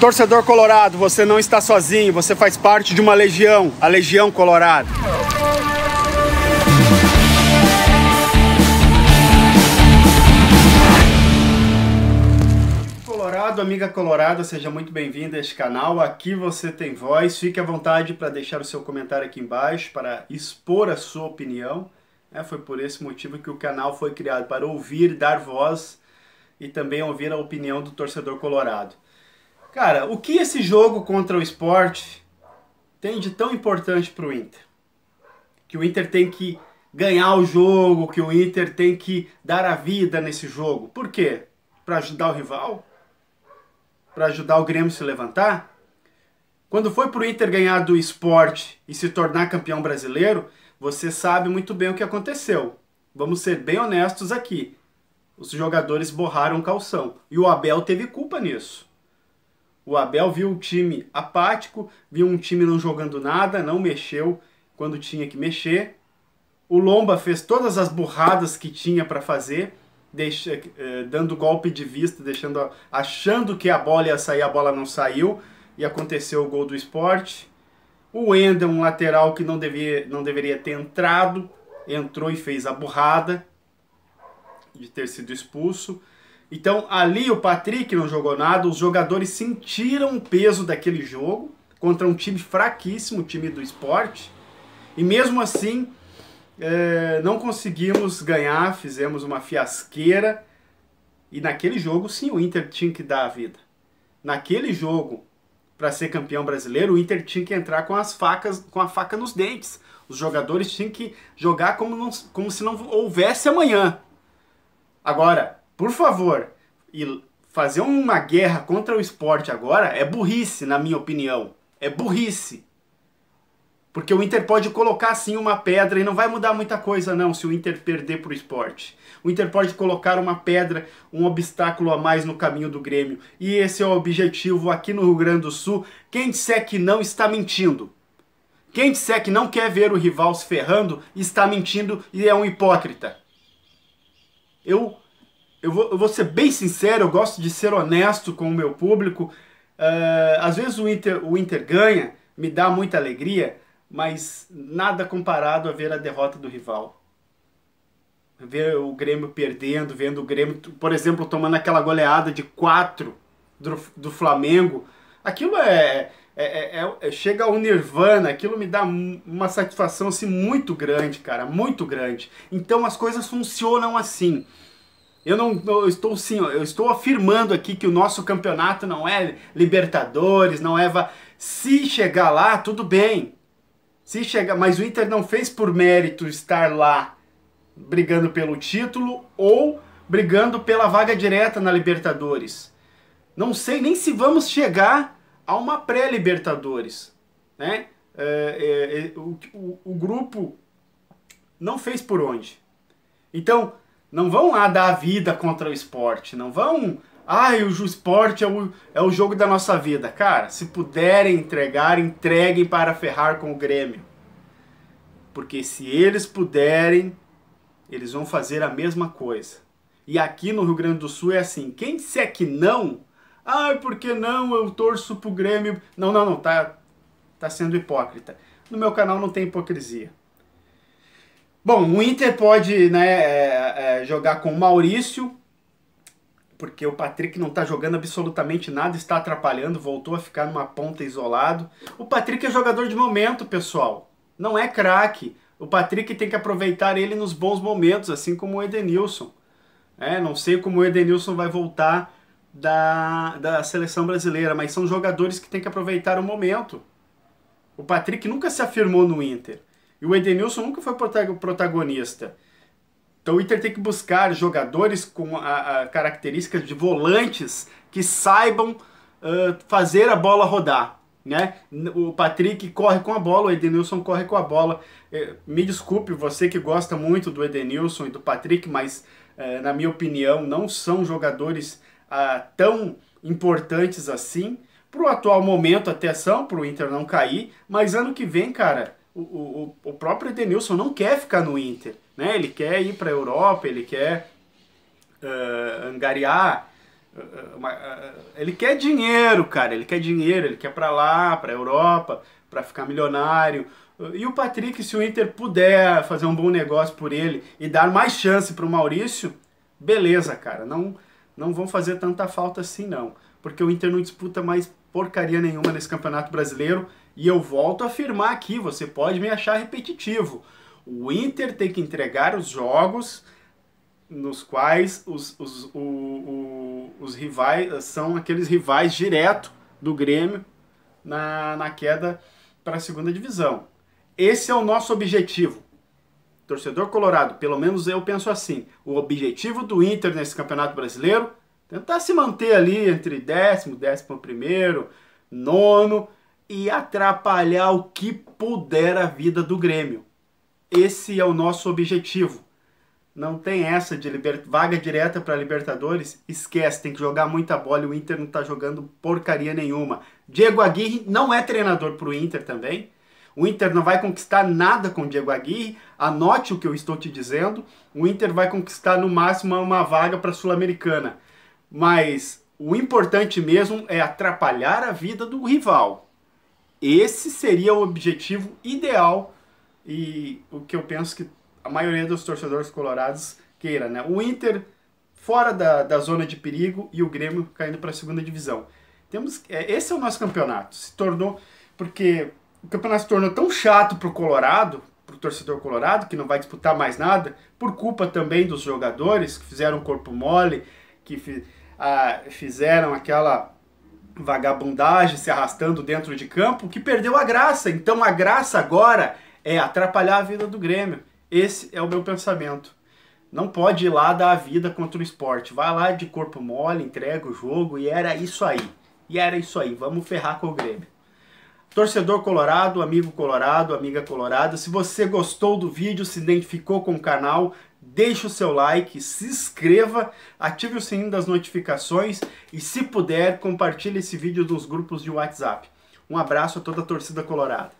Torcedor colorado, você não está sozinho, você faz parte de uma legião, a Legião Colorado. Colorado, amiga colorada, seja muito bem-vinda a este canal. Aqui você tem voz. Fique à vontade para deixar o seu comentário aqui embaixo para expor a sua opinião. É, foi por esse motivo que o canal foi criado para ouvir, dar voz e também ouvir a opinião do torcedor colorado. Cara, o que esse jogo contra o esporte tem de tão importante para o Inter? Que o Inter tem que ganhar o jogo, que o Inter tem que dar a vida nesse jogo. Por quê? Para ajudar o rival? Para ajudar o Grêmio se levantar? Quando foi para o Inter ganhar do esporte e se tornar campeão brasileiro, você sabe muito bem o que aconteceu. Vamos ser bem honestos aqui. Os jogadores borraram o calção. E o Abel teve culpa nisso. O Abel viu um time apático, viu um time não jogando nada, não mexeu quando tinha que mexer. O Lomba fez todas as burradas que tinha para fazer, deixa, eh, dando golpe de vista, deixando, achando que a bola ia sair, a bola não saiu e aconteceu o gol do esporte. O Ender, um lateral que não, devia, não deveria ter entrado, entrou e fez a burrada de ter sido expulso. Então ali o Patrick não jogou nada, os jogadores sentiram o peso daquele jogo contra um time fraquíssimo, o time do esporte. E mesmo assim, é, não conseguimos ganhar, fizemos uma fiasqueira. E naquele jogo, sim, o Inter tinha que dar a vida. Naquele jogo, para ser campeão brasileiro, o Inter tinha que entrar com as facas, com a faca nos dentes. Os jogadores tinham que jogar como, não, como se não houvesse amanhã. Agora, por favor, e fazer uma guerra contra o esporte agora é burrice, na minha opinião. É burrice. Porque o Inter pode colocar sim uma pedra e não vai mudar muita coisa não se o Inter perder para o esporte. O Inter pode colocar uma pedra, um obstáculo a mais no caminho do Grêmio. E esse é o objetivo aqui no Rio Grande do Sul. Quem disser que não está mentindo. Quem disser que não quer ver o rival se ferrando está mentindo e é um hipócrita. Eu eu vou, eu vou ser bem sincero, eu gosto de ser honesto com o meu público. Uh, às vezes o Inter, o Inter ganha, me dá muita alegria, mas nada comparado a ver a derrota do rival. Ver o Grêmio perdendo, vendo o Grêmio, por exemplo, tomando aquela goleada de 4 do, do Flamengo. Aquilo é, é, é, é, chega ao nirvana, aquilo me dá uma satisfação assim, muito grande, cara, muito grande. Então as coisas funcionam assim. Eu não eu estou sim, eu estou afirmando aqui que o nosso campeonato não é Libertadores, não é va... se chegar lá, tudo bem. Se chega, mas o Inter não fez por mérito estar lá brigando pelo título ou brigando pela vaga direta na Libertadores. Não sei nem se vamos chegar a uma pré-Libertadores, né? É, é, é, o, o, o grupo não fez por onde. Então, não vão lá dar a vida contra o esporte. Não vão. Ai, ah, o esporte é o, é o jogo da nossa vida. Cara, se puderem entregar, entreguem para ferrar com o Grêmio. Porque se eles puderem, eles vão fazer a mesma coisa. E aqui no Rio Grande do Sul é assim: quem disser que não, ai, ah, por que não? Eu torço pro Grêmio. Não, não, não, tá, tá sendo hipócrita. No meu canal não tem hipocrisia. Bom, o Inter pode né, é, é, jogar com o Maurício, porque o Patrick não está jogando absolutamente nada, está atrapalhando, voltou a ficar numa ponta isolado. O Patrick é jogador de momento, pessoal. Não é craque. O Patrick tem que aproveitar ele nos bons momentos, assim como o Edenilson. É, não sei como o Edenilson vai voltar da, da seleção brasileira, mas são jogadores que tem que aproveitar o momento. O Patrick nunca se afirmou no Inter. E o Edenilson nunca foi protagonista. Então o Inter tem que buscar jogadores com a, a características de volantes que saibam uh, fazer a bola rodar. Né? O Patrick corre com a bola, o Edenilson corre com a bola. Eh, me desculpe, você que gosta muito do Edenilson e do Patrick, mas uh, na minha opinião não são jogadores uh, tão importantes assim para o atual momento, atenção, para o Inter não cair, mas ano que vem, cara, o, o, o próprio Edenilson não quer ficar no Inter, né? Ele quer ir para a Europa, ele quer uh, angariar, uh, uma, uh, ele quer dinheiro, cara, ele quer dinheiro, ele quer para lá, para a Europa, para ficar milionário. E o Patrick, se o Inter puder fazer um bom negócio por ele e dar mais chance para o Maurício, beleza, cara. Não, não vão fazer tanta falta assim, não. Porque o Inter não disputa mais porcaria nenhuma nesse Campeonato Brasileiro e eu volto a afirmar aqui, você pode me achar repetitivo. O Inter tem que entregar os jogos nos quais os, os, o, o, os rivais são aqueles rivais direto do Grêmio na, na queda para a segunda divisão. Esse é o nosso objetivo. Torcedor colorado, pelo menos eu penso assim. O objetivo do Inter nesse Campeonato Brasileiro, tentar se manter ali entre décimo, décimo primeiro, nono, e atrapalhar o que puder a vida do Grêmio. Esse é o nosso objetivo. Não tem essa de liber... vaga direta para Libertadores. Esquece, tem que jogar muita bola e o Inter não está jogando porcaria nenhuma. Diego Aguirre não é treinador para o Inter também. O Inter não vai conquistar nada com o Diego Aguirre. Anote o que eu estou te dizendo. O Inter vai conquistar no máximo uma vaga para a Sul-Americana. Mas o importante mesmo é atrapalhar a vida do rival. Esse seria o objetivo ideal e o que eu penso que a maioria dos torcedores colorados queira, né? O Inter fora da, da zona de perigo e o Grêmio caindo para a segunda divisão. Temos, é, esse é o nosso campeonato. Se tornou porque o campeonato se tornou tão chato para o Colorado, para o torcedor colorado que não vai disputar mais nada, por culpa também dos jogadores que fizeram corpo mole, que fi, ah, fizeram aquela vagabundagem se arrastando dentro de campo que perdeu a graça. Então a graça agora é atrapalhar a vida do Grêmio. Esse é o meu pensamento. Não pode ir lá dar a vida contra o esporte. Vai lá de corpo mole, entrega o jogo e era isso aí. E era isso aí. Vamos ferrar com o Grêmio. Torcedor colorado, amigo colorado, amiga colorada, se você gostou do vídeo, se identificou com o canal, deixe o seu like, se inscreva, ative o sininho das notificações e, se puder, compartilhe esse vídeo nos grupos de WhatsApp. Um abraço a toda a torcida colorada.